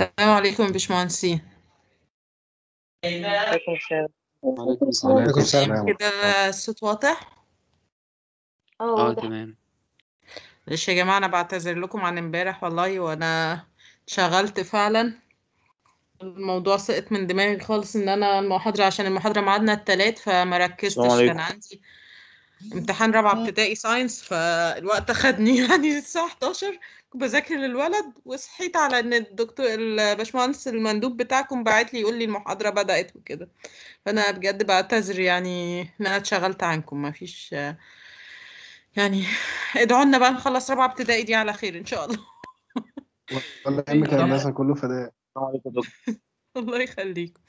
السلام عليكم باشمهندسين عليكم السلام وعليكم السلام وعليكم السلام كده الصوت واضح؟ اه, اه، تمام معلش يا جماعة أنا بعتذر لكم عن امبارح والله وأنا شغلت فعلا الموضوع سقط من دماغي خالص إن أنا المحاضرة عشان المحاضرة ميعادنا التلات فما ركزتش كان عندي امتحان رابعة ابتدائي ساينس فالوقت أخدني يعني الساعة 11 بذاكر للولد وصحيت على ان الدكتور الباشمهندس المندوب بتاعكم بعت لي يقول لي المحاضره بدات وكده فانا بجد بعتذر يعني ان انا اتشغلت عنكم ما فيش يعني ادعوا لنا بقى نخلص رابعه ابتدائي دي على خير ان شاء الله والله يهمك يا الناس كله فداء الله يخليكم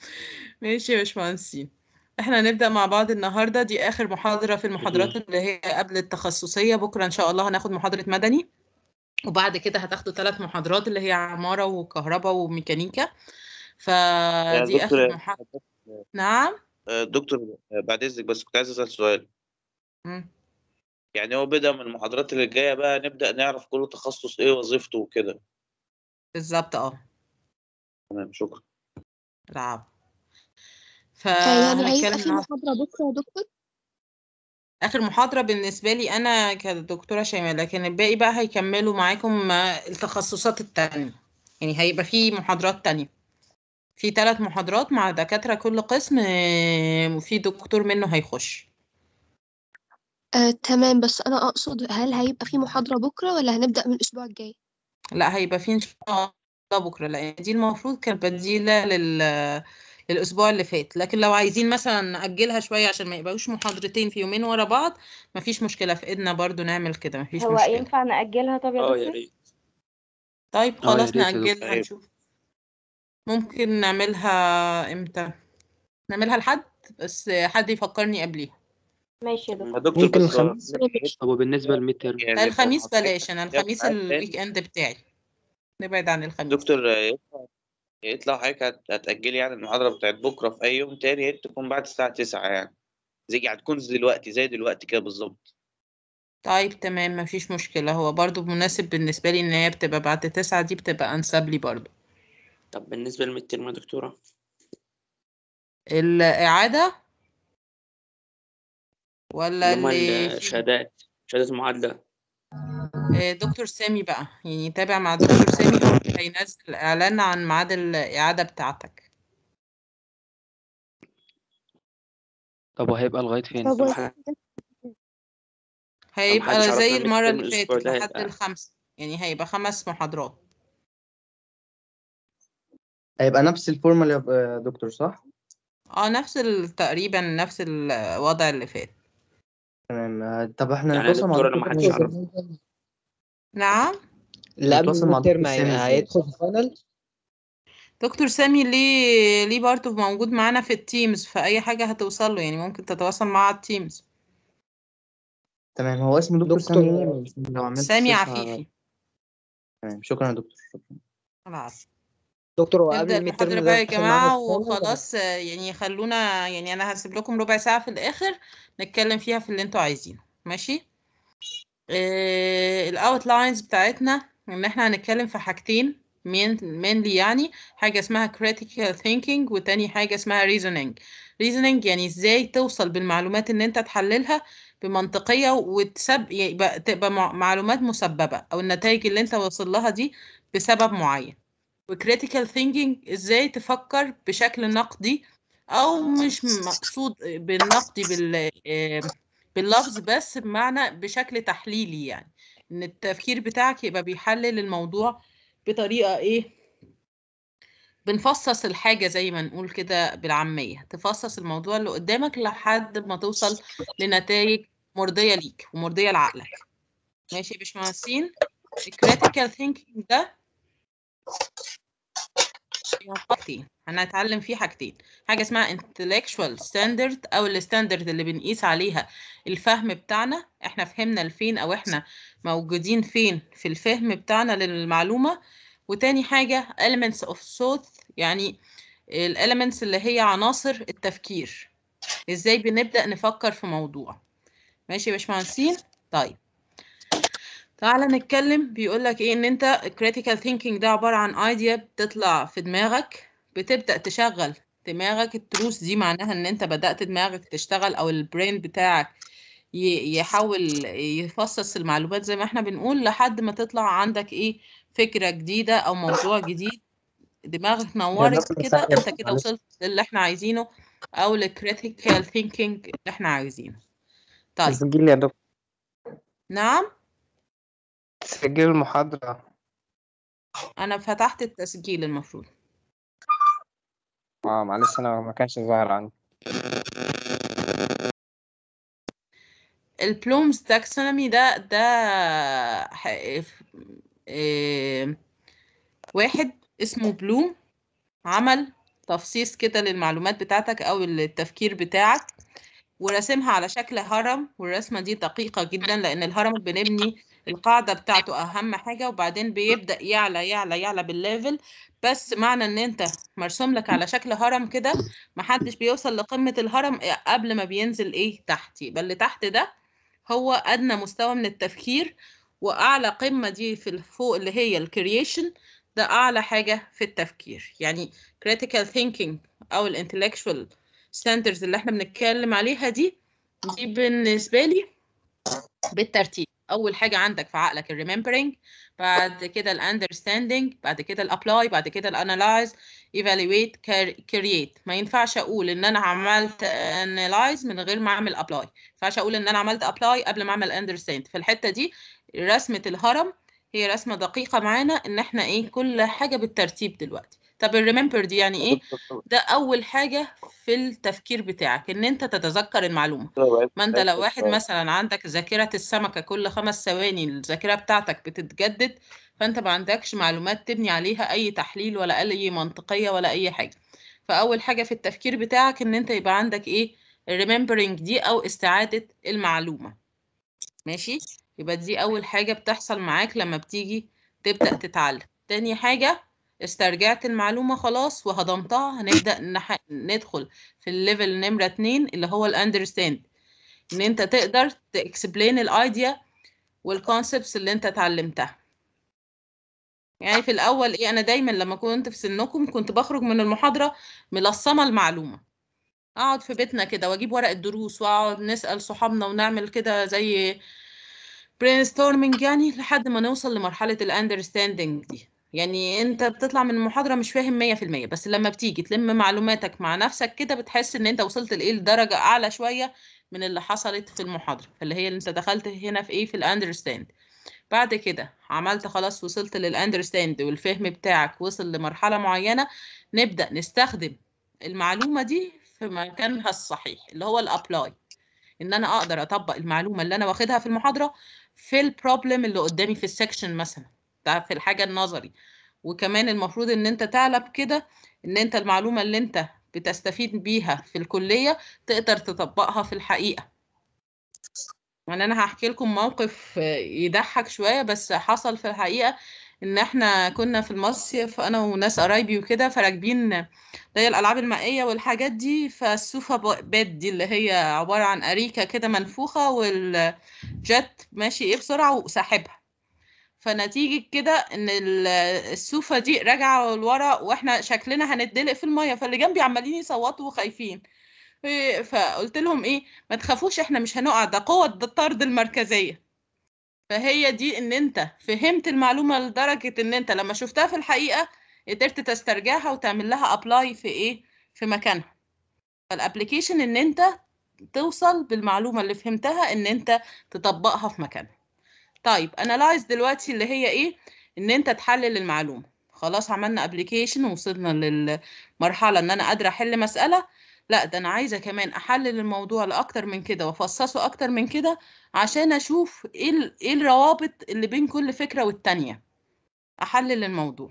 ماشي يا باشمهندسين احنا هنبدأ مع بعض النهاردة دي آخر محاضرة في المحاضرات اللي هي قبل التخصصية بكرة إن شاء الله هناخد محاضرة مدني وبعد كده هتاخدوا ثلاث محاضرات اللي هي عمارة وكهرباء وميكانيكا فدي اخر محاضرة نعم آه، دكتور آه، بعد اذنك بس كنت عايز اسال سؤال يعني هو بدا من المحاضرات اللي جايه بقى نبدا نعرف كل تخصص ايه وظيفته وكده بالظبط اه تمام شكرا العفو ف يعني هيبقى في محاضره بكره يا دكتور آخر محاضرة بالنسبة لي أنا كدكتورة شيماء لكن الباقي بقى هيكملوا معاكم التخصصات التانية يعني هيبقى في محاضرات تانية في ثلاث محاضرات مع دكاترة كل قسم آه، وفي دكتور منه هيخش آه، تمام بس أنا أقصد هل هيبقى في محاضرة بكرة ولا هنبدأ من الأسبوع الجاي؟ لا هيبقى في إن شاء الله بكرة لأن دي المفروض كانت بديلة لل الاسبوع اللي فات لكن لو عايزين مثلا ناجلها شويه عشان ما يبقوش محاضرتين في يومين ورا بعض مفيش مشكله في ايدنا برضو نعمل كده مفيش هو مشكله هو ينفع ناجلها طب يا آه، دكتور طيب آه، خلاص ناجلها طيب. نشوف ممكن نعملها امتى نعملها لحد بس حد يفكرني قبليها ماشي يا دكتور ممكن الخميس طب وبالنسبه للميتر يعني الخميس بلاش انا الخميس الويك اند بتاعي نبعد عن الخميس دكتور ينفع قلت لو حضرتك هتأجلي يعني المحاضرة بتاعت بكرة في أي يوم تاني يا ريت تكون بعد الساعة 9 يعني زي هتكون دلوقتي زي دلوقتي كده بالظبط طيب تمام مفيش مشكلة هو برضو مناسب بالنسبة لي إن هي بتبقى بعد تسعة دي بتبقى أنسب لي برضو طب بالنسبة للميد ترم يا دكتورة الإعادة ولا اللي هما اللي الشهادات شهادات المعادلة آه، دكتور سامي بقى يعني تابع مع دكتور سامي هينزل اعلان عن ميعاد الاعاده بتاعتك طب وهيبقى لغايه فين هيبقى زي إيه المره اللي فاتت لحد الخمسه يعني هيبقى خمس محاضرات هيبقى نفس الفورمه يا دكتور صح اه نفس تقريبا نفس الوضع آه، اللي فات تمام طب احنا يعني نتواصل مع الدكتور اللي محدش دكتور يعرفه نعم لا نتواصل مع دكتور سامي يعني هيدخل في فاينل دكتور سامي ليه ليه اوف موجود معانا في التيمز فأي حاجة هتوصل له يعني ممكن تتواصل معاه على التيمز تمام هو اسمه دكتور, دكتور سامي سامي عفيفي تمام شكرا يا دكتور شكرا العفو دكتور وقبل قبل نبدأ بقى يا جماعة وخلاص يعني خلونا يعني أنا هسيب لكم ربع ساعة في الآخر نتكلم فيها في اللي انتوا عايزينه ماشي آه، الأوت لاينز بتاعتنا إن احنا هنتكلم في حاجتين مينلي يعني حاجة اسمها critical thinking وتاني حاجة اسمها reasoning reasoning يعني ازاي توصل بالمعلومات ان انت تحللها بمنطقية وتسب يعني يبقى تبقى معلومات مسببة او النتائج اللي انت واصل لها دي بسبب معين وكريتيكال ثينكينج ازاي تفكر بشكل نقدي او مش مقصود بالنقدي بال باللفظ بس بمعنى بشكل تحليلي يعني ان التفكير بتاعك يبقى بيحلل الموضوع بطريقه ايه بنفصص الحاجه زي ما نقول كده بالعاميه تفصص الموضوع اللي قدامك لحد ما توصل لنتائج مرضيه ليك ومرضيه لعقلك ماشي يا باشمهندسين الكريتيكال ثينكينج ده هنتعلم فيه حاجتين حاجة اسمها intellectual standard أو الستاندرد اللي بنقيس عليها الفهم بتاعنا احنا فهمنا لفين أو احنا موجودين فين في الفهم بتاعنا للمعلومة وتاني حاجة elements of thought يعني elements اللي هي عناصر التفكير ازاي بنبدأ نفكر في موضوع ماشي يا باشمهندسين طيب تعالى نتكلم بيقول لك ايه ان انت critical thinking ده عباره عن ايديا بتطلع في دماغك بتبدا تشغل دماغك التروس دي معناها ان انت بدات دماغك تشتغل او البرين بتاعك يحاول يفصص المعلومات زي ما احنا بنقول لحد ما تطلع عندك ايه فكره جديده او موضوع جديد دماغك نورت كده انت كده وصلت للي احنا عايزينه او للكريتيكال ثينكينج اللي احنا عايزينه طيب نعم تسجلي المحاضرة انا فتحت التسجيل المفروض اه معلش انا ما كانش ظاهر عندي البلومز تاكسونومي ده ده ح... إيه... واحد اسمه بلوم عمل تفصيص كده للمعلومات بتاعتك او التفكير بتاعك ورسمها على شكل هرم والرسمه دي دقيقه جدا لان الهرم بنبني القاعده بتاعته أيوة. اهم حاجه وبعدين بيبدا يعلى يعلى يعلى بالليفل بس معنى ان انت مرسوم لك على شكل هرم كده محدش بيوصل لقمه الهرم قبل ما بينزل ايه تحت يبقى اللي تحت ده هو ادنى مستوى من التفكير واعلى قمه دي في فوق اللي هي الكرييشن ده اعلى حاجه في التفكير يعني critical thinking او الانتلكشوال ستاندرز اللي احنا بنتكلم عليها دي دي بالنسبه لي بالترتيب اول حاجه عندك في عقلك الريمبرنج بعد كده الاندرستاندنج بعد كده الابلاي بعد كده الانالايز ايفالويت كرييت ما ينفعش اقول ان انا عملت انالايز من غير ما اعمل ابلاي ما ينفعش اقول ان انا عملت ابلاي قبل ما اعمل اندرستاند في الحته دي رسمه الهرم هي رسمه دقيقه معانا ان احنا ايه كل حاجه بالترتيب دلوقتي طب الريمبر دي يعني ايه ده اول حاجه في التفكير بتاعك ان انت تتذكر المعلومه ما انت لو واحد مثلا عندك ذاكره السمكه كل خمس ثواني الذاكره بتاعتك بتتجدد فانت ما عندكش معلومات تبني عليها اي تحليل ولا اي منطقيه ولا اي حاجه فاول حاجه في التفكير بتاعك ان انت يبقى عندك ايه الريمبرنج دي او استعاده المعلومه ماشي يبقى دي اول حاجه بتحصل معاك لما بتيجي تبدا تتعلم تاني حاجه استرجعت المعلومة خلاص وهضمتها هنبدأ نح... ندخل في الليفل نمرة اتنين اللي هو الاندرستاند ان انت تقدر تاكسبلين الايديا والكونسبتس اللي انت اتعلمتها يعني في الاول ايه انا دايما لما كنت في سنكم كنت بخرج من المحاضرة ملصمة المعلومة اقعد في بيتنا كده واجيب ورق الدروس واقعد نسأل صحابنا ونعمل كده زي برين ستورمنج يعني لحد ما نوصل لمرحلة الأندرستاندينج دي يعني أنت بتطلع من المحاضرة مش فاهم 100% بس لما بتيجي تلم معلوماتك مع نفسك كده بتحس إن أنت وصلت لإيه لدرجة أعلى شوية من اللي حصلت في المحاضرة فاللي هي اللي أنت دخلت هنا في إيه في الأندرستاند بعد كده عملت خلاص وصلت للأندرستاند والفهم بتاعك وصل لمرحلة معينة نبدأ نستخدم المعلومة دي في مكانها الصحيح اللي هو الأبلاي ان انا اقدر اطبق المعلومه اللي انا واخدها في المحاضره في البروبلم اللي قدامي في السكشن مثلا في الحاجه النظري وكمان المفروض ان انت تعلب كده ان انت المعلومه اللي انت بتستفيد بيها في الكليه تقدر تطبقها في الحقيقه يعني انا هحكي لكم موقف يضحك شويه بس حصل في الحقيقه ان احنا كنا في المصيف انا وناس قرايبي وكده فراكبين زي الالعاب المائيه والحاجات دي فالسوفا بات دي اللي هي عباره عن اريكه كده منفوخه والجت ماشي ايه بسرعه وساحبها فنتيجة كده إن السوفة دي راجعة لورا وإحنا شكلنا هنتدلق في المية فاللي جنبي عمالين يصوتوا وخايفين إيه، فقلت لهم إيه ما تخافوش إحنا مش هنقع ده قوة ده الطرد المركزية فهي دي إن أنت فهمت المعلومة لدرجة إن أنت لما شفتها في الحقيقة قدرت تسترجعها وتعمل لها أبلاي في إيه في مكانها فالأبليكيشن إن أنت توصل بالمعلومة اللي فهمتها إن أنت تطبقها في مكانها طيب انالايز دلوقتي اللي هي ايه ان انت تحلل المعلومه خلاص عملنا ابلكيشن وصلنا للمرحله ان انا قادره احل مساله لا ده انا عايزه كمان احلل الموضوع لاكتر من كده وافصصه اكتر من كده عشان اشوف ايه ايه الروابط اللي بين كل فكره والتانيه احلل الموضوع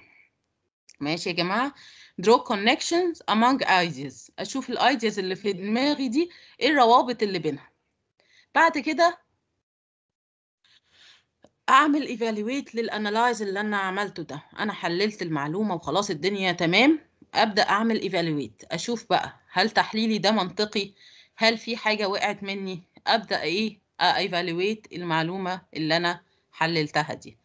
ماشي يا جماعه draw connections among ideas اشوف الايديز اللي في دماغي دي ايه الروابط اللي بينها بعد كده أعمل ايفالويت للانالايز اللي أنا عملته ده أنا حللت المعلومة وخلاص الدنيا تمام أبدأ أعمل ايفالويت أشوف بقى هل تحليلي ده منطقي هل في حاجة وقعت مني أبدأ إيه ايفالويت المعلومة اللي أنا حللتها دي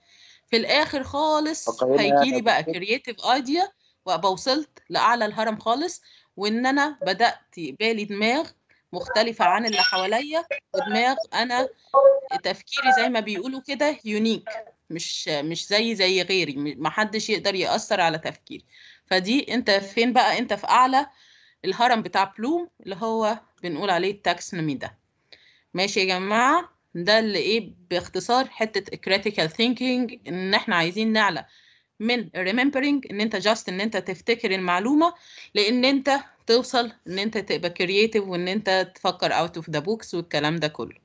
في الآخر خالص هيجيلي بقى كرييتيف ايديا وأبقى وصلت لأعلى الهرم خالص وإن أنا بدأت بالي دماغ مختلفة عن اللي حواليا ودماغ أنا تفكيري زي ما بيقولوا كده يونيك مش مش زي زي غيري محدش يقدر يأثر على تفكيري فدي أنت فين بقى أنت في أعلى الهرم بتاع بلوم اللي هو بنقول عليه التاكسنومي ده ماشي يا جماعة ده اللي ايه باختصار حتة critical thinking ان احنا عايزين نعلى من remembering ان انت just ان انت تفتكر المعلومة لان انت توصل ان انت تبقى كرييتيف وان انت تفكر اوت اوف ذا بوكس والكلام ده كله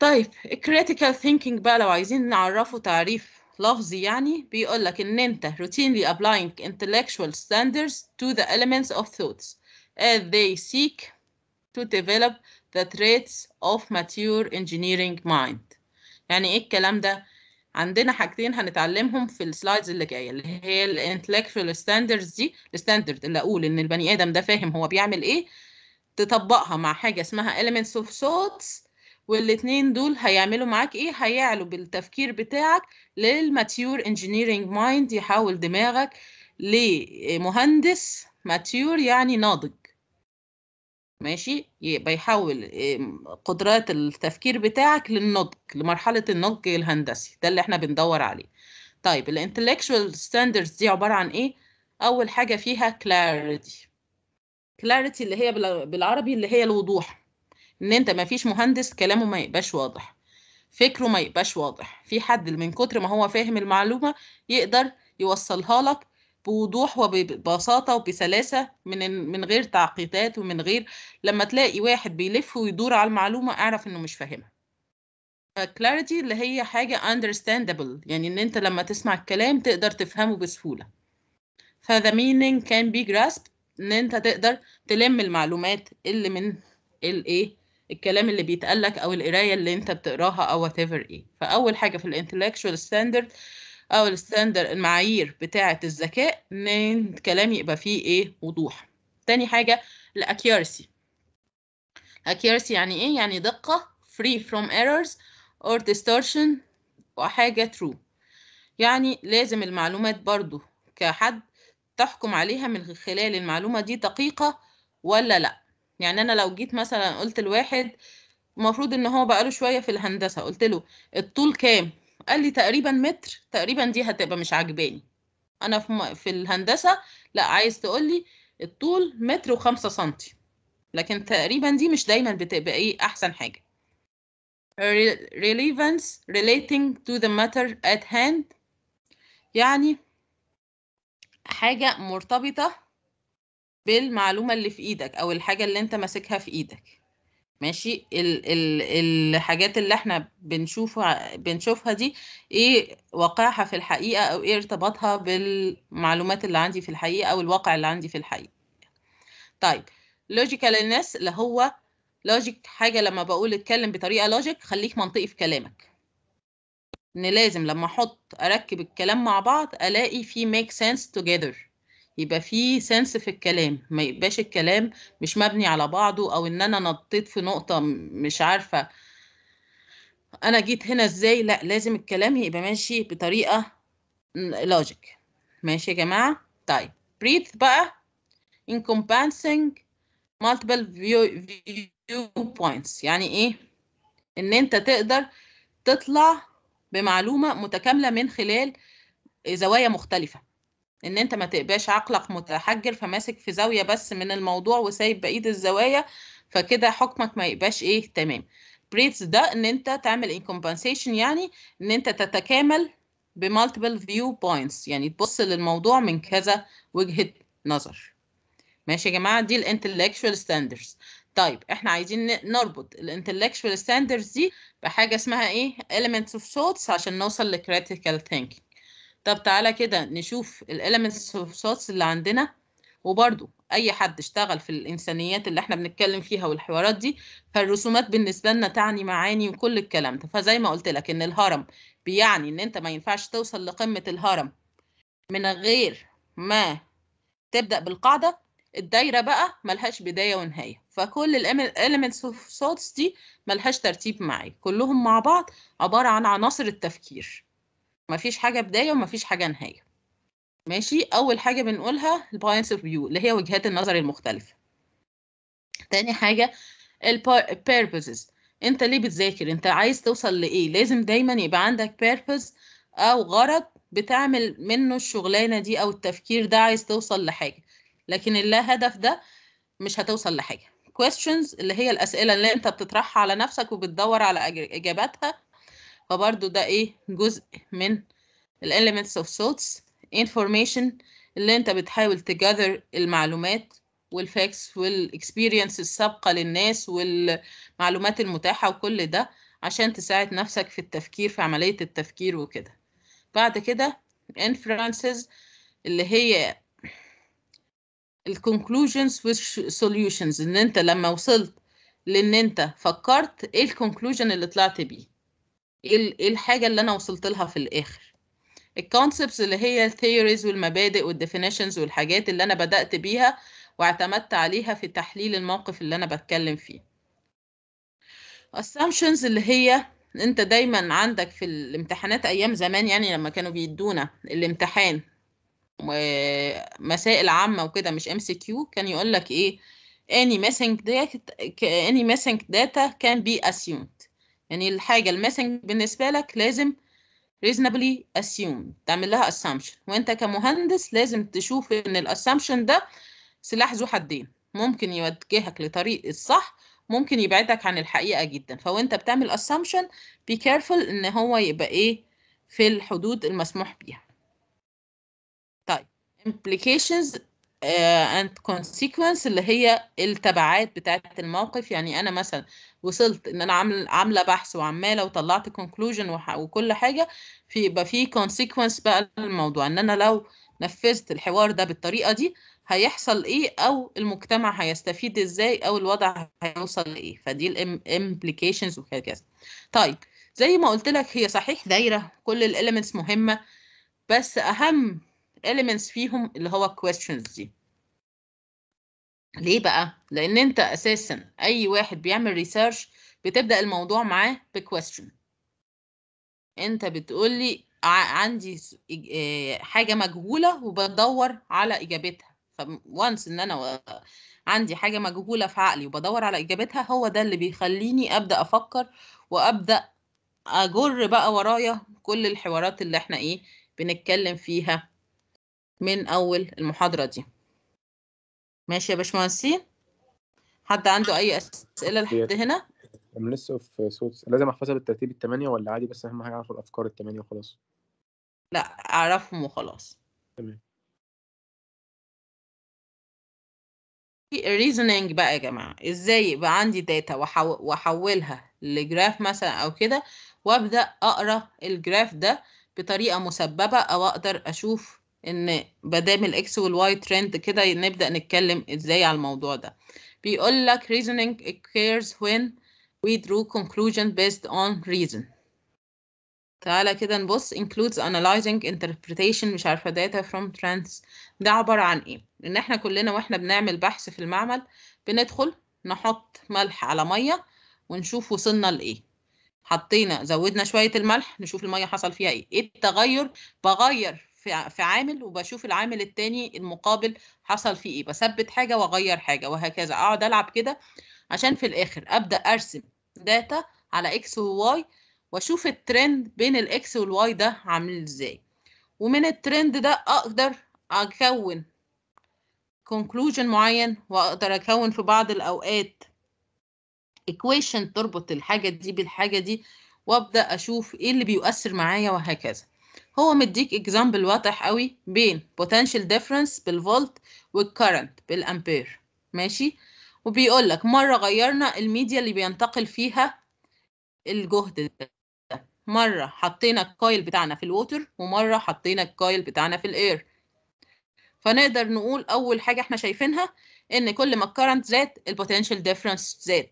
طيب critical thinking بقى لو عايزين نعرفه تعريف لفظي يعني بيقول لك ان انت routinely applying intellectual standards to the elements of thoughts as they seek to develop the traits of mature engineering mind يعني ايه الكلام ده عندنا حاجتين هنتعلمهم في السلايدز اللي جايه اللي هي الانتلكشوال ستاندردز دي الستاندرد اللي اقول ان البني ادم ده فاهم هو بيعمل ايه تطبقها مع حاجه اسمها elements of thoughts والاتنين دول هيعملوا معاك ايه هيعلوا بالتفكير بتاعك للماتيور انجينيرنج مايند يحول دماغك لمهندس ماتيور يعني ناضج ماشي يبقى يحول قدرات التفكير بتاعك للنضج لمرحلة النضج الهندسي ده اللي احنا بندور عليه طيب الانتلكشوال ستاندردز دي عبارة عن ايه اول حاجة فيها كلاريتي كلاريتي اللي هي بالعربي اللي هي الوضوح ان انت ما فيش مهندس كلامه ما يبقاش واضح فكره ما يبقاش واضح في حد من كتر ما هو فاهم المعلومة يقدر يوصلها لك بوضوح وببساطة وبسلاسة من من غير تعقيدات ومن غير لما تلاقي واحد بيلف ويدور على المعلومة اعرف انه مش فاهمها كلاريتي اللي هي حاجة understandable يعني ان انت لما تسمع الكلام تقدر تفهمه بسهولة فذا meaning can be grasped ان انت تقدر تلم المعلومات اللي من الايه الكلام اللي بيتقال لك او القراية اللي انت بتقراها او whatever ايه فاول حاجة في الانتلكشوال ستاندرد او الستاندر المعايير بتاعه الذكاء ان الكلام يبقى فيه ايه وضوح تاني حاجه الاكيورسي الاكيورسي يعني ايه يعني دقه free from errors or distortion وحاجه true يعني لازم المعلومات برضو كحد تحكم عليها من خلال المعلومه دي دقيقه ولا لا يعني انا لو جيت مثلا قلت لواحد المفروض ان هو بقاله شويه في الهندسه قلت له الطول كام قال لي تقريبا متر تقريبا دي هتبقى مش عاجباني انا في, الهندسه لا عايز تقول لي الطول متر وخمسة سنتي لكن تقريبا دي مش دايما بتبقى ايه احسن حاجه relevance relating to the matter at hand يعني حاجة مرتبطة بالمعلومة اللي في إيدك أو الحاجة اللي أنت ماسكها في إيدك ماشي ال ال الحاجات اللي احنا بنشوفها بنشوفها دي ايه واقعها في الحقيقة او ايه ارتباطها بالمعلومات اللي عندي في الحقيقة او الواقع اللي عندي في الحقيقة طيب لوجيكال الناس اللي هو لوجيك حاجة لما بقول اتكلم بطريقة لوجيك خليك منطقي في كلامك ان لازم لما احط اركب الكلام مع بعض الاقي فيه ميك سنس توجذر يبقى في سنس في الكلام ما يبقاش الكلام مش مبني على بعضه او ان انا نطيت في نقطة مش عارفة انا جيت هنا ازاي لا لازم الكلام يبقى ماشي بطريقة لوجيك ماشي يا جماعة طيب بريث بقى encompassing multiple view, view points يعني ايه ان انت تقدر تطلع بمعلومة متكاملة من خلال زوايا مختلفة ان انت ما تبقاش عقلك متحجر فماسك في زاويه بس من الموضوع وسايب بايد الزوايا فكده حكمك ما يبقاش ايه تمام بريتس ده ان انت تعمل compensation يعني ان انت تتكامل بمالتيبل فيو بوينتس يعني تبص للموضوع من كذا وجهه نظر ماشي يا جماعه دي الانتلكشوال ستاندردز طيب احنا عايزين نربط الانتلكشوال ستاندردز دي بحاجه اسمها ايه elements of thoughts عشان نوصل لكريتيكال ثينكينج طب تعالى كده نشوف الاليمنتس اوف صوص اللي عندنا وبرده اي حد اشتغل في الانسانيات اللي احنا بنتكلم فيها والحوارات دي فالرسومات بالنسبه لنا تعني معاني وكل الكلام ده فزي ما قلت لك ان الهرم بيعني ان انت ما ينفعش توصل لقمه الهرم من غير ما تبدا بالقاعده الدايره بقى ملهاش بدايه ونهايه فكل الاليمنتس اوف صوتس دي ملهاش ترتيب معي كلهم مع بعض عباره عن عناصر التفكير ما فيش حاجة بداية وما فيش حاجة نهاية ماشي أول حاجة بنقولها البوينتس اوف فيو اللي هي وجهات النظر المختلفة تاني حاجة البيربزز انت ليه بتذاكر انت عايز توصل لايه لازم دايما يبقى عندك بيربز او غرض بتعمل منه الشغلانه دي او التفكير ده عايز توصل لحاجه لكن اللا هدف ده مش هتوصل لحاجه questions اللي هي الاسئله اللي انت بتطرحها على نفسك وبتدور على اجاباتها فبرضو ده ايه جزء من ال elements of thoughts information اللي انت بتحاول تجذر المعلومات والفاكس والاكسبيرينس السابقة للناس والمعلومات المتاحة وكل ده عشان تساعد نفسك في التفكير في عملية التفكير وكده بعد كده inferences اللي هي with solutions ان انت لما وصلت لان انت فكرت ايه conclusion اللي طلعت بيه إيه, ايه الحاجه اللي انا وصلت لها في الاخر الكونسبتس اللي هي الثيوريز والمبادئ والديفينيشنز والحاجات اللي انا بدات بيها واعتمدت عليها في تحليل الموقف اللي انا بتكلم فيه assumptions اللي هي انت دايما عندك في الامتحانات ايام زمان يعني لما كانوا بيدونا الامتحان مسائل عامه وكده مش ام سي كيو كان يقول لك ايه any missing data any missing data can be assumed يعني الحاجة الميسنج بالنسبة لك لازم reasonably assume تعمل لها assumption وانت كمهندس لازم تشوف ان الاسامبشن ده سلاح ذو حدين ممكن يوجهك لطريق الصح ممكن يبعدك عن الحقيقة جدا فوانت بتعمل assumption be careful ان هو يبقى ايه في الحدود المسموح بيها طيب implications اند آه، كونسيكونس اللي هي التبعات بتاعه الموقف يعني انا مثلا وصلت ان انا عامل عامله بحث وعماله وطلعت كونكلوجن وكل حاجه في يبقى في كونسيكونس بقى للموضوع ان انا لو نفذت الحوار ده بالطريقه دي هيحصل ايه او المجتمع هيستفيد ازاي او الوضع هيوصل لايه فدي الامبليكيشنز وهكذا طيب زي ما قلت لك هي صحيح دايره كل الاليمنتس مهمه بس اهم elements فيهم اللي هو questions دي ليه بقى لان انت اساسا اي واحد بيعمل ريسيرش بتبدا الموضوع معاه question انت بتقول لي عندي آه، حاجه مجهوله وبدور على اجابتها فوانس ان انا عندي حاجه مجهوله في عقلي وبدور على اجابتها هو ده اللي بيخليني ابدا افكر وابدا اجر بقى ورايا كل الحوارات اللي احنا ايه بنتكلم فيها من أول المحاضرة دي ماشي يا باشمهندسين حد عنده أي أسئلة لحد هنا؟ من لسه في صوت لازم أحفظها بالترتيب الثمانية ولا عادي بس أهم حاجة أعرف الأفكار الثمانية وخلاص لا أعرفهم وخلاص تمام الريزنينج بقى يا جماعة ازاي يبقى عندي داتا واحولها لجراف مثلا او كده وابدأ اقرا الجراف ده بطريقة مسببة او اقدر اشوف ان بدام الاكس والواي ترند كده نبدا نتكلم ازاي على الموضوع ده بيقول لك reasoning occurs when we draw conclusion based on reason تعالى كده نبص includes analyzing interpretation مش عارفه data from trends ده عباره عن ايه ان احنا كلنا واحنا بنعمل بحث في المعمل بندخل نحط ملح على ميه ونشوف وصلنا لايه حطينا زودنا شويه الملح نشوف الميه حصل فيها ايه ايه التغير بغير في عامل وبشوف العامل التاني المقابل حصل فيه ايه بثبت حاجه واغير حاجه وهكذا اقعد العب كده عشان في الاخر ابدا ارسم داتا على اكس وواي واشوف الترند بين الاكس والواي ده عامل ازاي ومن الترند ده اقدر اكون conclusion معين واقدر اكون في بعض الاوقات equation تربط الحاجه دي بالحاجه دي وابدا اشوف ايه اللي بيؤثر معايا وهكذا هو مديك اكزامبل واضح قوي بين potential difference بالفولت والكرنت بالامبير ماشي وبيقول لك مره غيرنا الميديا اللي بينتقل فيها الجهد ده مره حطينا الكويل بتاعنا في الووتر ومره حطينا الكويل بتاعنا في الاير فنقدر نقول اول حاجه احنا شايفينها ان كل ما الكرنت زاد البوتنشال ديفرنس زاد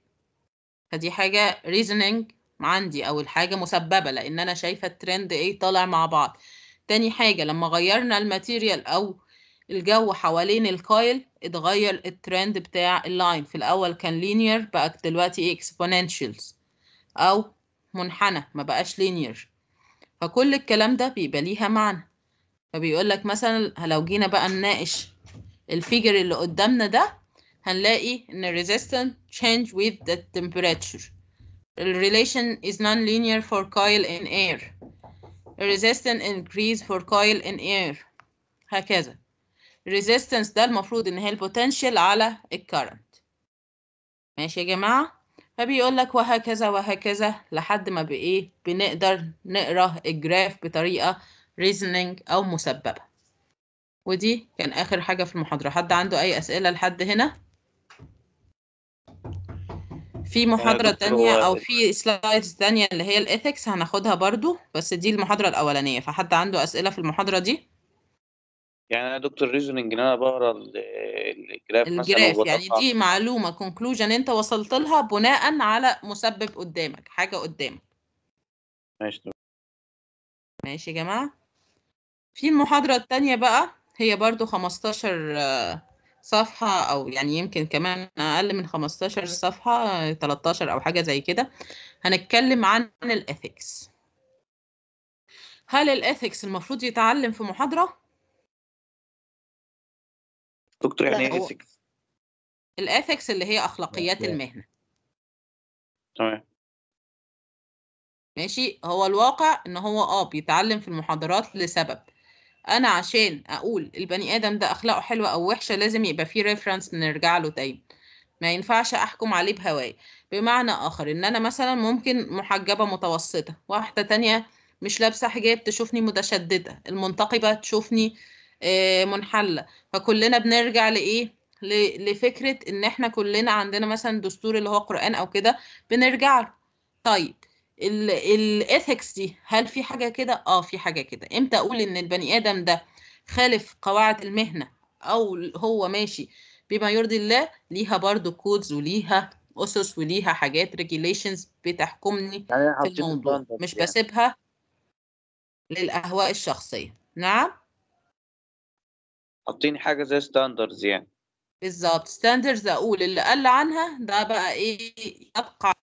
فدي حاجه ريزنينج عندي او الحاجه مسببه لان انا شايفه الترند ايه طالع مع بعض تاني حاجه لما غيرنا الماتيريال او الجو حوالين الكايل اتغير الترند بتاع اللاين في الاول كان لينير بقى دلوقتي ايه اكسبوننشالز او منحنى ما بقاش لينير فكل الكلام ده بيبقى ليها معنى فبيقول لك مثلا لو جينا بقى نناقش الفيجر اللي قدامنا ده هنلاقي ان الريزيستنس تشينج with ذا temperature relation is non-linear for coil in air resistance increase for coil in air هكذا resistance ده المفروض ان هي البوتنشال على الكرنت ماشي يا جماعة فبيقول لك وهكذا وهكذا لحد ما بإيه بنقدر نقرأ الجراف بطريقة reasoning أو مسببة ودي كان آخر حاجة في المحاضرة حد عنده أي أسئلة لحد هنا؟ في آه، محاضرة تانية أو في سلايدز تانية اللي هي الإيثكس هناخدها برضو بس دي المحاضرة الأولانية فحد عنده أسئلة في المحاضرة دي؟ يعني أنا دكتور ريزونينج إن أنا بقرا الجراف مثلا الجراف يعني دي معلومة كونكلوجن أنت وصلت لها بناء على مسبب قدامك حاجة قدامك ماشي ماشي يا جماعة في المحاضرة التانية بقى هي برضو 15 صفحة أو يعني يمكن كمان أقل من 15 صفحة 13 أو حاجة زي كده هنتكلم عن الإثكس هل الإثكس المفروض يتعلم في محاضرة؟ دكتور يعني إيه إثكس؟ الإثكس اللي هي أخلاقيات المهنة تمام ماشي هو الواقع إن هو آه بيتعلم في المحاضرات لسبب انا عشان اقول البني ادم ده اخلاقه حلوه او وحشه لازم يبقى فيه ريفرنس نرجع له تاني ما ينفعش احكم عليه بهواي بمعنى اخر ان انا مثلا ممكن محجبه متوسطه واحده تانية مش لابسه حجاب تشوفني متشدده المنتقبه تشوفني آه، منحله فكلنا بنرجع لايه لفكره ان احنا كلنا عندنا مثلا دستور اللي هو قران او كده بنرجع له طيب الاثكس دي هل في حاجه كده اه في حاجه كده امتى اقول ان البني ادم ده خالف قواعد المهنه او هو ماشي بما يرضي الله ليها برضو كودز وليها اسس وليها حاجات ريجيليشنز بتحكمني يعني في الموضوع مش يعني. بسيبها للاهواء الشخصيه نعم حاطين حاجه زي ستاندرز يعني بالظبط ستاندرز اقول اللي قال عنها ده بقى ايه يبقى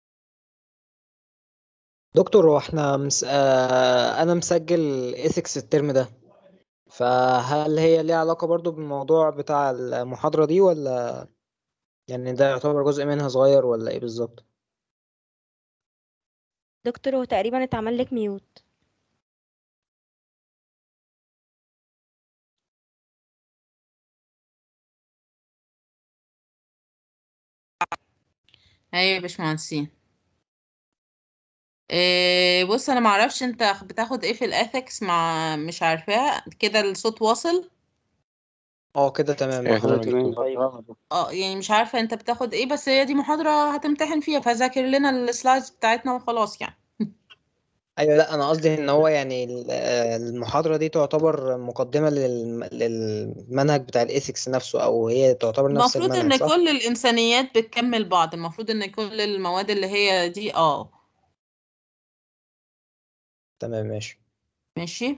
دكتور هو احنا مس... آه انا مسجل ايثكس الترم ده فهل هي ليها علاقة برضو بالموضوع بتاع المحاضرة دي ولا يعني ده يعتبر جزء منها صغير ولا ايه بالظبط دكتور هو تقريبا اتعمل لك ميوت ايوه يا باشمهندسين آه، بص انا معرفش انت بتاخد ايه في الاثكس مع مش عارفاها كده الصوت واصل اه كده تمام إيه، محاضرة طيب. طيب. اه يعني مش عارفه انت بتاخد ايه بس هي دي محاضره هتمتحن فيها فذاكر لنا السلايدز بتاعتنا وخلاص يعني ايوه لا انا قصدي ان هو يعني المحاضره دي تعتبر مقدمه للمنهج بتاع الايثكس نفسه او هي تعتبر نفس المنهج المفروض ان صح؟ كل الانسانيات بتكمل بعض المفروض ان كل المواد اللي هي دي اه تمام ماشي ماشي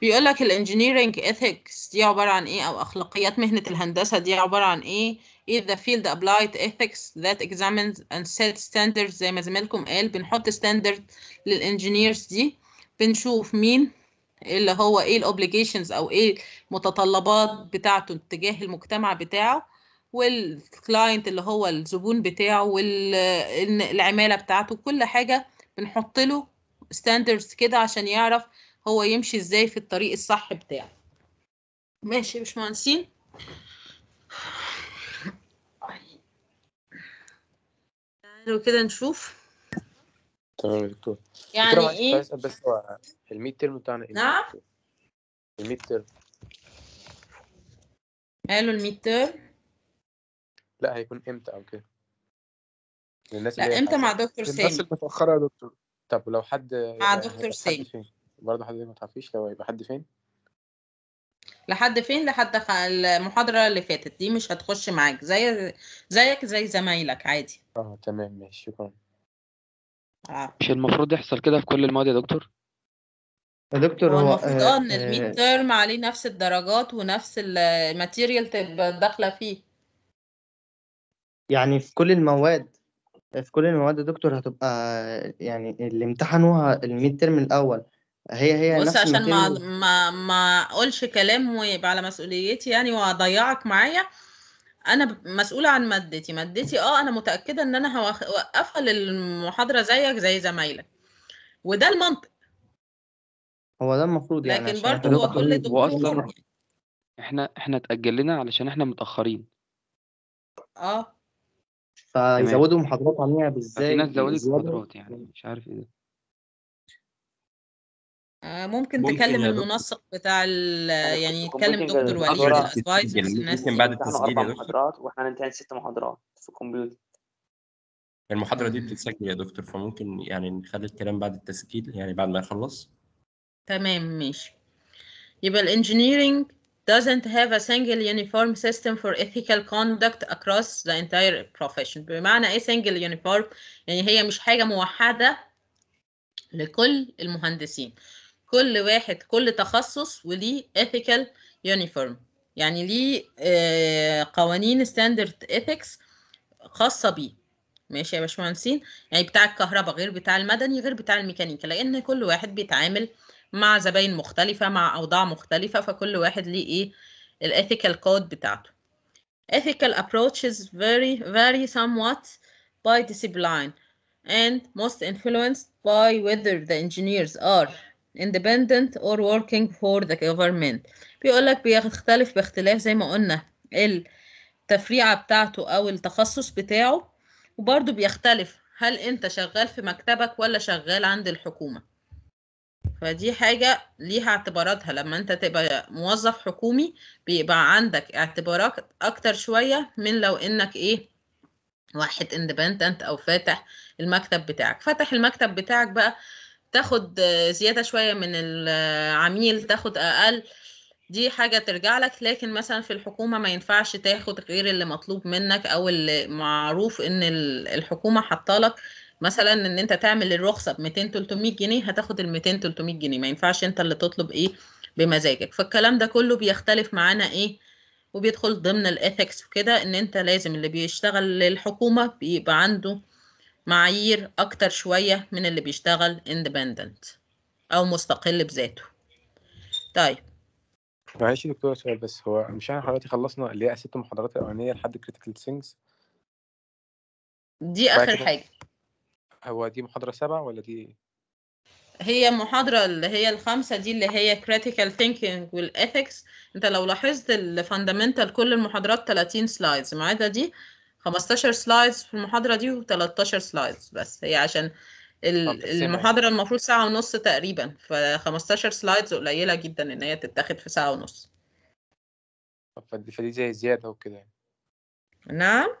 بيقول لك الانجينيرنج ايثكس دي عبارة عن ايه او اخلاقيات مهنة الهندسة دي عبارة عن ايه ايه ذا فيلد ابلايد ايثكس ذات examines اند سيت ستاندردز زي ما زميلكم قال بنحط ستاندرد للانجينيرز دي بنشوف مين اللي هو ايه الاوبليجيشنز او ايه المتطلبات بتاعته تجاه المجتمع بتاعه والكلاينت اللي هو الزبون بتاعه والعمالة بتاعته كل حاجة بنحط له ستاندردز كده عشان يعرف هو يمشي ازاي في الطريق الصح بتاعه ماشي يا باشمهندسين تعالوا كده نشوف تمام يا دكتور يعني ايه بس هو الميد تيرم بتاعنا ايه نعم الميد تيرم قالوا الميد تيرم لا هيكون امتى او كده للناس لا امتى مع دكتور سامي الناس المتاخره يا دكتور طب لو حد مع يعني دكتور سامي برضه حد ما تعرفيش لو هيبقى حد فين لحد فين لحد المحاضرة اللي فاتت دي مش هتخش معاك زي زيك زي زمايلك عادي اه تمام ماشي شكرا آه. مش المفروض يحصل كده في كل المواد يا دكتور يا دكتور هو المفروض آه،, اه ان الميد آه، تيرم عليه نفس الدرجات ونفس الماتيريال تبقى داخله فيه يعني في كل المواد في كل المواد يا دكتور هتبقى يعني اللي امتحنوها الميد ترم الأول هي هي بص نفس عشان ما ما ما اقولش كلام ويبقى على مسؤوليتي يعني واضيعك معايا انا مسؤوله عن مادتي مادتي اه انا متاكده ان انا هوقفها للمحاضره زيك زي زمايلك وده المنطق هو ده المفروض يعني لكن عشان برضه هو كل دكتور احنا احنا اتاجل لنا علشان احنا متاخرين اه فيزودوا محاضرات عن اللعب آه، في ناس زودت محاضرات يعني مش عارف ايه ده آه، ممكن تكلم المنسق بتاع ال يعني يتكلم دكتور وليد محاضرة الناس ممكن بعد التسجيل يا دكتور واحنا هنمتحن ست محاضرات في الكمبيوتر المحاضرة دي بتتسجل يا دكتور فممكن يعني نخلي الكلام بعد التسجيل يعني بعد ما يخلص تمام ماشي يبقى الانجينيرنج doesn't have a single uniform system for ethical conduct across the entire profession بمعنى ايه single uniform يعني هي مش حاجة موحدة لكل المهندسين كل واحد كل تخصص وليه ethical uniform يعني ليه آه، قوانين standard ethics خاصة بيه ماشي يا باشمهندسين يعني بتاع الكهرباء غير بتاع المدني غير بتاع الميكانيكا لان كل واحد بيتعامل آه مع زباين مختلفة مع أوضاع مختلفة فكل واحد ليه إيه الإيثيكال كود بتاعته ethical approaches vary, vary somewhat by discipline and most influenced by whether the engineers are independent or working for the government بيقول لك بيختلف باختلاف زي ما قلنا التفريعة بتاعته أو التخصص بتاعه وبرضه بيختلف هل أنت شغال في مكتبك ولا شغال عند الحكومة فدي حاجة ليها اعتباراتها لما انت تبقى موظف حكومي بيبقى عندك اعتبارات اكتر شوية من لو انك ايه واحد اندبندنت او فاتح المكتب بتاعك فاتح المكتب بتاعك بقى تاخد زيادة شوية من العميل تاخد اقل دي حاجة ترجع لك لكن مثلا في الحكومة ما ينفعش تاخد غير اللي مطلوب منك او اللي معروف ان الحكومة حطالك مثلا ان انت تعمل الرخصه ب 200 300 جنيه هتاخد ال 200 300 جنيه ما ينفعش انت اللي تطلب ايه بمزاجك فالكلام ده كله بيختلف معانا ايه وبيدخل ضمن الاثكس وكده ان انت لازم اللي بيشتغل للحكومه بيبقى عنده معايير اكتر شويه من اللي بيشتغل اندبندنت او مستقل بذاته طيب معلش يا دكتور سؤال بس هو مش احنا دلوقتي خلصنا اللي هي ست محاضرات الاولانيه لحد كريتيكال سينجز دي اخر حاجه هو دي محاضرة سبعة ولا دي هي محاضرة اللي هي الخامسة دي اللي هي critical thinking والethics انت لو لاحظت الفاندامنتال كل المحاضرات 30 سلايدز ما عدا دي 15 سلايدز في المحاضرة دي و13 سلايدز بس هي عشان المحاضرة المفروض ساعة ونص تقريبا ف15 سلايدز قليلة جدا ان هي تتاخد في ساعة ونص فدي زي زيادة وكده يعني. نعم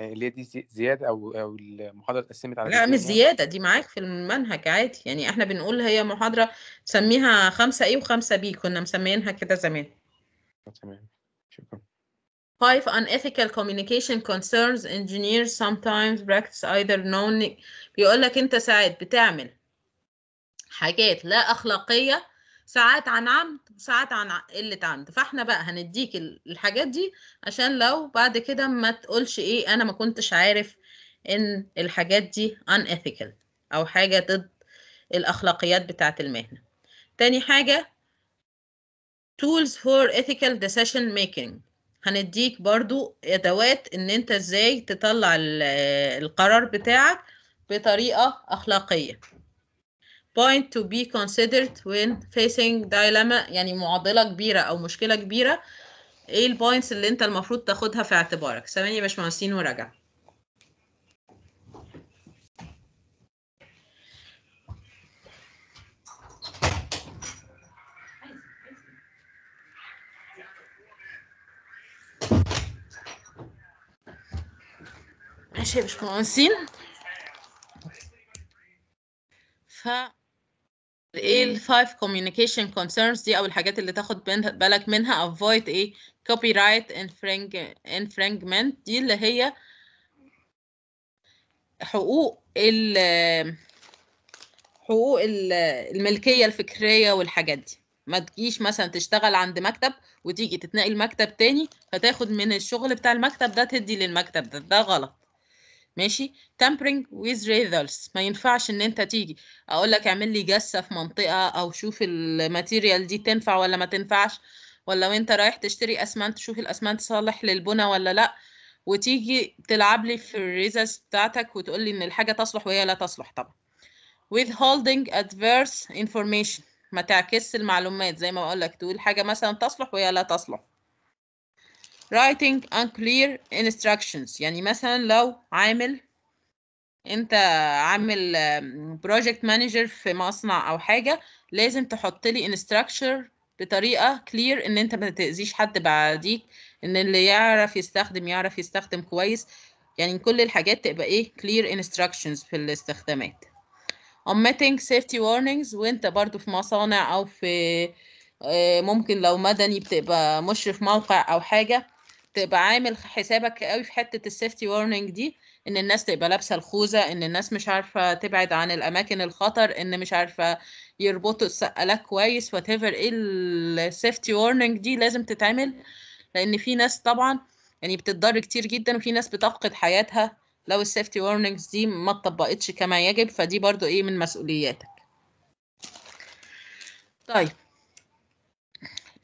آه، اللي هي دي زياده او او المحاضره اتقسمت على لا مش يعني؟ زياده دي معاك في المنهج عادي يعني احنا بنقول هي محاضره تسميها 5 A و 5 B كنا مسمينها كده زمان آه، تمام شكرا 5 unethical communication concerns engineers sometimes practice either known بيقول لك انت ساعات بتعمل حاجات لا اخلاقيه ساعات عن عمد وساعات عن قله عمد فاحنا بقى هنديك الحاجات دي عشان لو بعد كده ما تقولش ايه انا ما كنتش عارف ان الحاجات دي unethical او حاجه ضد الاخلاقيات بتاعه المهنه تاني حاجه tools for ethical decision making هنديك برضو ادوات ان انت ازاي تطلع القرار بتاعك بطريقه اخلاقيه point to be considered when facing dilemma يعني معضلة كبيرة أو مشكلة كبيرة إيه البوينتس اللي أنت المفروض تاخدها في اعتبارك ثواني يا باشمهندسين وراجع ماشي يا باشمهندسين ف ايه الفايف كوميونيكيشن كونسيرنز دي او الحاجات اللي تاخد بالك منها avoid ايه copyright رايت infringement دي اللي هي حقوق ال حقوق الملكيه الفكريه والحاجات دي ما تجيش مثلا تشتغل عند مكتب وتيجي تتنقل مكتب تاني فتاخد من الشغل بتاع المكتب ده تدي للمكتب ده ده غلط ماشي tampering with results ما ينفعش ان انت تيجي اقول لك اعمل لي جسه في منطقه او شوف الماتيريال دي تنفع ولا ما تنفعش ولا وانت رايح تشتري اسمنت شوف الاسمنت صالح للبنى ولا لا وتيجي تلعب لي في الريزلتس بتاعتك وتقول لي ان الحاجه تصلح وهي لا تصلح طبعا withholding adverse information ما تعكس المعلومات زي ما بقول لك تقول حاجه مثلا تصلح وهي لا تصلح writing unclear instructions يعني مثلا لو عامل انت عامل project manager في مصنع او حاجه لازم تحط لي instruction بطريقه clear ان انت ما تاذيش حد بعديك ان اللي يعرف يستخدم يعرف يستخدم كويس يعني كل الحاجات تبقى ايه clear instructions في الاستخدامات omitting safety warnings وانت برضو في مصانع او في آه، ممكن لو مدني بتبقى مشرف موقع او حاجه تبقى عامل حسابك قوي في حته السيفتي وارنينج دي ان الناس تبقى لابسه الخوذه ان الناس مش عارفه تبعد عن الاماكن الخطر ان مش عارفه يربطوا السقالات كويس وات ايفر ايه السيفتي وارنينج دي لازم تتعمل لان في ناس طبعا يعني بتتضر كتير جدا وفي ناس بتفقد حياتها لو السيفتي وارنينجز دي ما اتطبقتش كما يجب فدي برضو ايه من مسؤولياتك طيب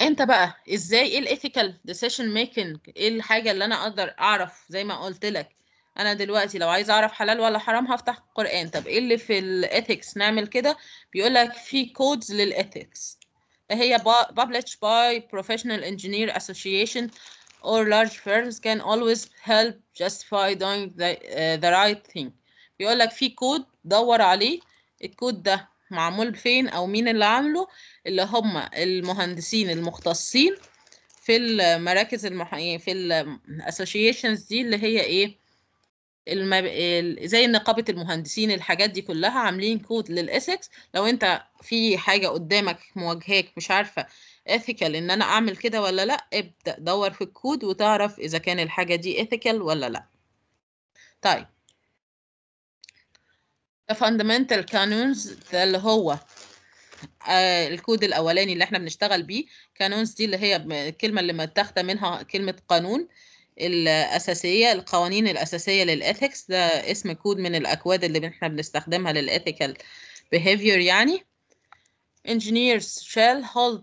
انت بقى ازاي ايه الإيثيكال ديسيشن ميكنج ايه الحاجة اللي انا اقدر اعرف زي ما قلت لك انا دلوقتي لو عايز اعرف حلال ولا حرام هفتح القرآن طب ايه اللي في الإيثكس نعمل كده بيقول لك في كودز للإيثكس هي published by professional انجينير association or large firms can always help justify doing the, رايت ثينج right thing بيقول لك في كود دور عليه الكود ده معمول فين او مين اللي عامله اللي هم المهندسين المختصين في المراكز المح... يعني في الاسوشيشنز دي اللي هي ايه المب... زي نقابه المهندسين الحاجات دي كلها عاملين كود للاسكس لو انت في حاجه قدامك مواجهاك مش عارفه اثيكال ان انا اعمل كده ولا لا ابدا دور في الكود وتعرف اذا كان الحاجه دي اثيكال ولا لا طيب ذا fundamental canons ده اللي هو آه، الكود الاولاني اللي احنا بنشتغل بيه كانونز دي اللي هي الكلمه اللي متاخده منها كلمه قانون الاساسيه القوانين الاساسيه للاثكس ده اسم كود من الاكواد اللي احنا بنستخدمها للاثيكال behavior يعني engineers shall hold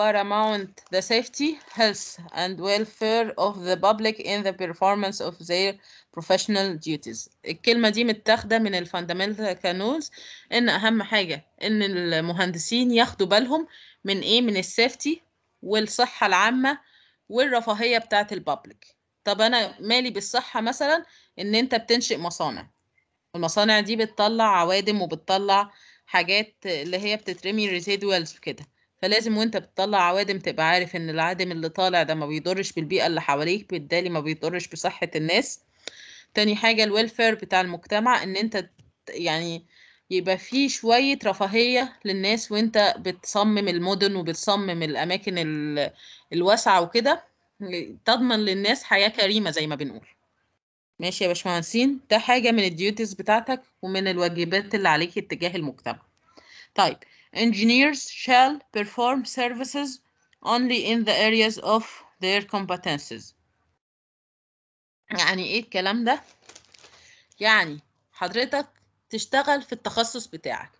paramount the safety, health, and welfare of the public in the performance of their professional duties. الكلمة دي متاخدة من fundamental canons إن أهم حاجة إن المهندسين ياخدوا بالهم من إيه؟ من السيفتي والصحة العامة والرفاهية بتاعة البابليك. طب أنا مالي بالصحة مثلا إن أنت بتنشئ مصانع. المصانع دي بتطلع عوادم وبتطلع حاجات اللي هي بتترمي residuals وكده. فلازم وانت بتطلع عوادم تبقى عارف ان العادم اللي طالع ده ما بيضرش بالبيئة اللي حواليك بالتالي ما بيضرش بصحة الناس تاني حاجة الويلفير بتاع المجتمع ان انت يعني يبقى في شوية رفاهية للناس وانت بتصمم المدن وبتصمم الأماكن الواسعة وكده تضمن للناس حياة كريمة زي ما بنقول ماشي يا باشمهندسين ده حاجة من الديوتيز بتاعتك ومن الواجبات اللي عليك اتجاه المجتمع طيب engineers shall perform services only in the areas of their competences يعني ايه الكلام ده يعني حضرتك تشتغل في التخصص بتاعك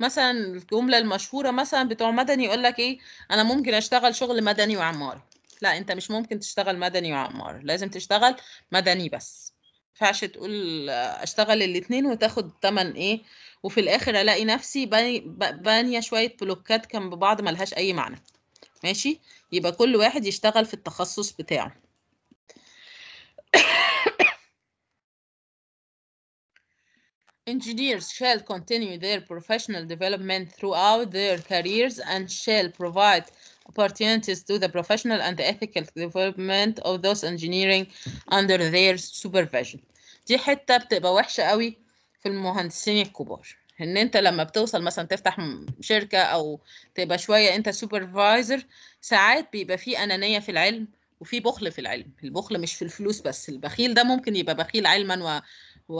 مثلا الجملة المشهورة مثلا بتوع مدني يقول لك ايه انا ممكن اشتغل شغل مدني وعمارة لا انت مش ممكن تشتغل مدني وعمارة لازم تشتغل مدني بس ينفعش تقول اشتغل الاتنين وتاخد تمن ايه وفي الاخر الاقي نفسي بانيه شوية بلوكات كان ببعض ملهاش اي معنى ماشي يبقى كل واحد يشتغل في التخصص بتاعه Engineers shall continue their professional development throughout their careers and shall provide opportunities to the professional and ethical development of those engineering under their supervision دي حتة بتبقى وحشة قوي في المهندسين الكبار ان انت لما بتوصل مثلا تفتح شركة او تبقى شوية انت سوبرفايزر ساعات بيبقى في انانية في العلم وفي بخل في العلم البخل مش في الفلوس بس البخيل ده ممكن يبقى بخيل علما و...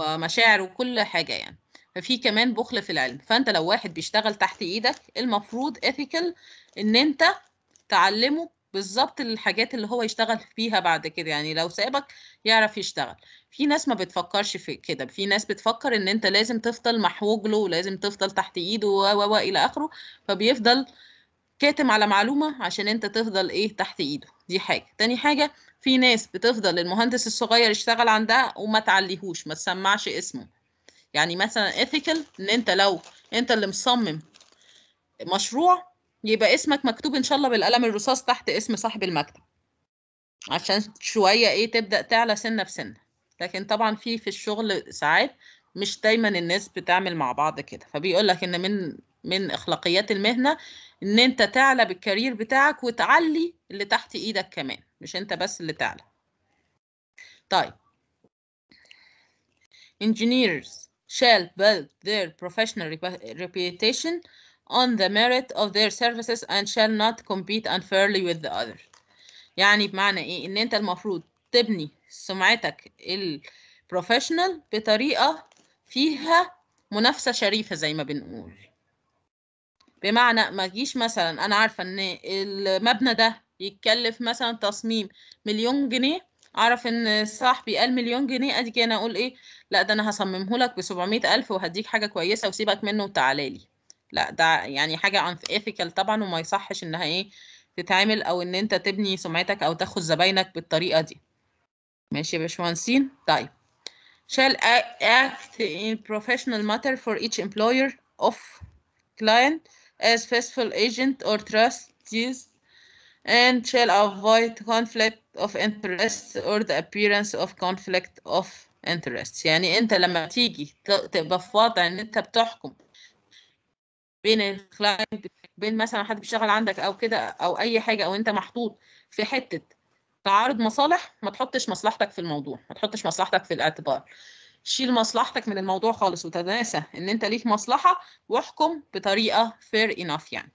ومشاعر وكل حاجة يعني ففي كمان بخل في العلم فانت لو واحد بيشتغل تحت ايدك المفروض ethical ان انت تعلمه بالظبط الحاجات اللي هو يشتغل فيها بعد كده يعني لو سابك يعرف يشتغل في ناس ما بتفكرش في كده في ناس بتفكر ان انت لازم تفضل محوج له ولازم تفضل تحت ايده و الى اخره فبيفضل كاتم على معلومة عشان انت تفضل ايه تحت ايده دي حاجة تاني حاجة في ناس بتفضل المهندس الصغير يشتغل عندها وما تعليهوش ما تسمعش اسمه يعني مثلا ethical ان انت لو انت اللي مصمم مشروع يبقى اسمك مكتوب ان شاء الله بالقلم الرصاص تحت اسم صاحب المكتب عشان شويه ايه تبدا تعلى سنه بسنه لكن طبعا في في الشغل ساعات مش دايما الناس بتعمل مع بعض كده فبيقول لك ان من من اخلاقيات المهنه ان انت تعلى بالكارير بتاعك وتعلي اللي تحت ايدك كمان مش انت بس اللي تعلى طيب engineers shall build their professional reputation on the merit of their services and shall not compete unfairly with the other يعني بمعنى ايه ان انت المفروض تبني سمعتك البروفيشنال بطريقة فيها منافسة شريفة زي ما بنقول بمعنى ما تجيش مثلا انا عارفة ان المبنى ده يتكلف مثلا تصميم مليون جنيه اعرف ان صاحبي قال مليون جنيه ادي انا اقول ايه لا ده انا هصممه لك ب 700 الف وهديك حاجه كويسه وسيبك منه وتعالى لي لا ده يعني حاجة unethical طبعا وما يصحش انها ايه تتعمل او ان انت تبني سمعتك او تاخد زباينك بالطريقة دي ماشي يا باشمهندسين طيب shall act in professional matter for each employer of client as faithful agent or trustees and shall avoid conflict of interest or the appearance of conflict of interest يعني انت لما تيجي تبقى في وضع ان انت بتحكم بين الكلاينت بين مثلا حد بيشتغل عندك او كده او اي حاجه او انت محطوط في حته تعارض مصالح ما تحطش مصلحتك في الموضوع ما تحطش مصلحتك في الاعتبار شيل مصلحتك من الموضوع خالص وتناسى ان انت ليك مصلحه واحكم بطريقه fair enough يعني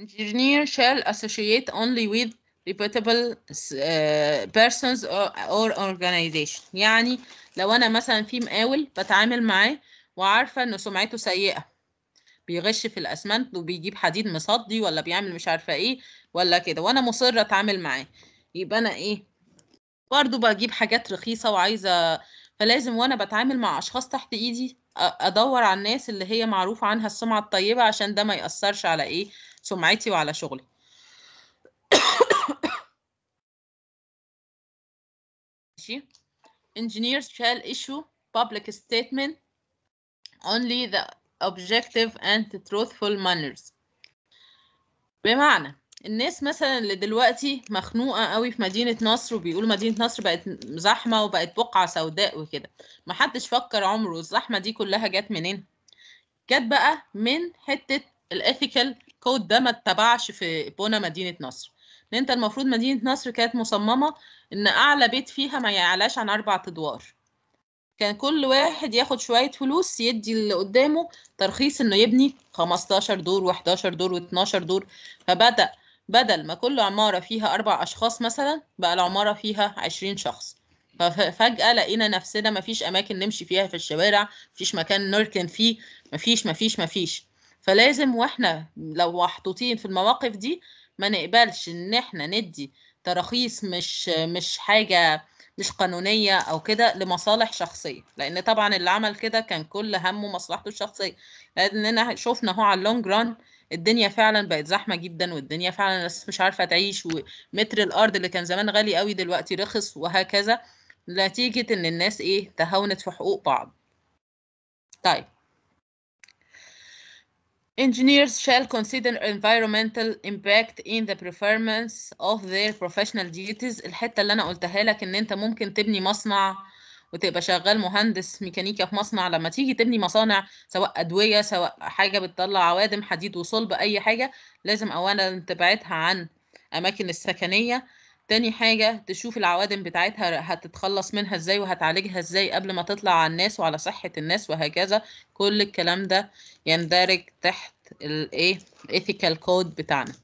engineer shall associate only with reputable uh, persons or, or organization يعني لو انا مثلا في مقاول بتعامل معاه وعارفة إن سمعته سيئة بيغش في الأسمنت وبيجيب حديد مصدي ولا بيعمل مش عارفة إيه ولا كده وأنا مصرة أتعامل معاه يبقى أنا إيه برضه بجيب حاجات رخيصة وعايزة فلازم وأنا بتعامل مع أشخاص تحت إيدي أدور على الناس اللي هي معروف عنها السمعة الطيبة عشان ده ما يأثرش على إيه سمعتي وعلى شغلي ماشي engineers shall issue public statement only the objective and truthful manners بمعنى الناس مثلا اللي دلوقتي مخنوقه قوي في مدينه نصر وبيقول مدينه نصر بقت زحمه وبقت بقعه سوداء وكده محدش فكر عمره الزحمه دي كلها جت منين جت بقى من حته الاثيكال كود ده ما اتبعش في بونا مدينه نصر ان انت المفروض مدينه نصر كانت مصممه ان اعلى بيت فيها ما يعلاش عن اربع ادوار كان كل واحد ياخد شوية فلوس يدي اللي قدامه ترخيص انه يبني 15 دور و11 دور و12 دور فبدأ بدل ما كل عمارة فيها أربع أشخاص مثلا بقى العمارة فيها 20 شخص ففجأة لقينا نفسنا مفيش أماكن نمشي فيها في الشوارع مفيش مكان نركن فيه مفيش مفيش مفيش فلازم واحنا لو محطوطين في المواقف دي ما نقبلش ان احنا ندي تراخيص مش مش حاجة مش قانونية أو كده لمصالح شخصية لأن طبعا اللي عمل كده كان كل همه مصلحته الشخصية لأننا شفنا هو على اللونج ران الدنيا فعلا بقت زحمة جدا والدنيا فعلا الناس مش عارفة تعيش ومتر الأرض اللي كان زمان غالي قوي دلوقتي رخص وهكذا نتيجة إن الناس إيه تهاونت في حقوق بعض طيب Engineers shall consider environmental impact in the performance of their professional duties الحتة اللي أنا قلتها لك إن أنت ممكن تبني مصنع وتبقى شغال مهندس ميكانيكا في مصنع لما تيجي تبني مصانع سواء أدوية سواء حاجة بتطلع عوادم حديد وصلب أي حاجة لازم أولا تبعدها عن أماكن السكنية تاني حاجة تشوف العوادم بتاعتها هتتخلص منها ازاي وهتعالجها ازاي قبل ما تطلع على الناس وعلى صحة الناس وهكذا كل الكلام ده يندرج تحت الايه ethical code بتاعنا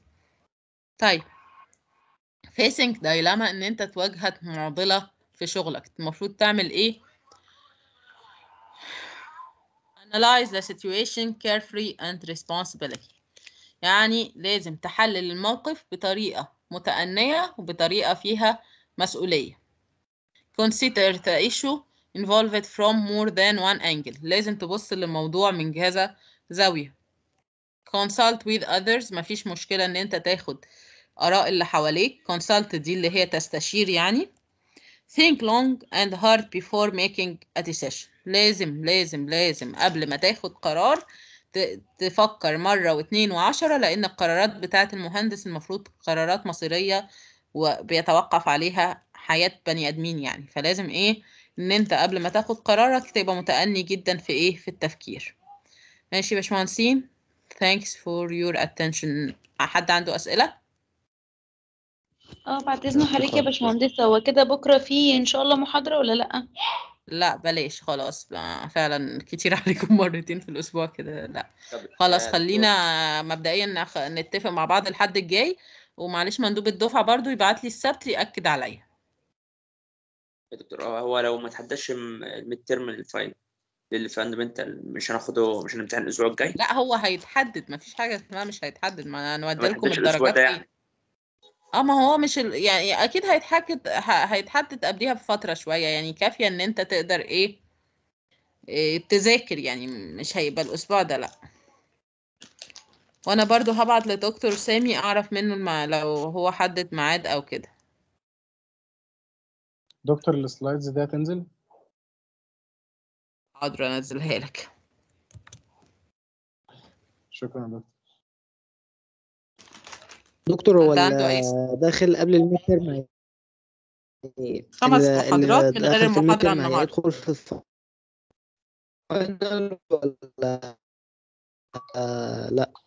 طيب facing dilemma ان انت تواجهك معضلة في شغلك المفروض تعمل ايه analyze the situation carefully and responsibly يعني لازم تحلل الموقف بطريقة متأنية وبطريقة فيها مسؤولية consider the issue involved from more than one angle لازم تبص للموضوع من جهزة زاوية consult with others مفيش مشكلة ان انت تاخد اراء اللي حواليك consult دي اللي هي تستشير يعني think long and hard before making a decision لازم لازم لازم قبل ما تاخد قرار تفكر مرة واتنين وعشرة لأن القرارات بتاعة المهندس المفروض قرارات مصيرية وبيتوقف عليها حياة بني آدمين يعني فلازم إيه إن أنت قبل ما تاخد قرارك تبقى متأني جدا في إيه في التفكير ماشي يا باشمهندسين thanks for your attention حد عنده أسئلة؟ اه بعد إذن حضرتك يا باشمهندس هو كده بكرة في إن شاء الله محاضرة ولا لأ؟ لا بلاش خلاص فعلا كتير عليكم مرتين في الاسبوع كده لا خلاص آه، خلينا مبدئيا نتفق مع بعض الحد الجاي ومعلش مندوب الدفعه برضو يبعت لي السبت ياكد عليا يا دكتور هو لو ما تحدش الميد ترم الفاينل للفاندمنتال مش هناخده مش هنمتحن الاسبوع الجاي لا هو هيتحدد ما فيش حاجه اسمها مش هيتحدد ما انا نودي لكم الدرجات آه، ما هو مش ال يعني أكيد هيتحدد هيتحدد قبليها بفترة شوية، يعني كافية إن أنت تقدر إيه، إيه تذاكر يعني مش هيبقى الأسبوع ده لأ. وأنا برضه هبعت لدكتور سامي أعرف منه الم لو هو حدد ميعاد أو كده. دكتور السلايدز دي هتنزل؟ حاضر، انزلها لك. شكرًا دكتور. دكتور هو إيه؟ داخل قبل الميد ما خمس محاضرات من غير المحاضرة النهاردة يدخل في الفاينل ولا آه لا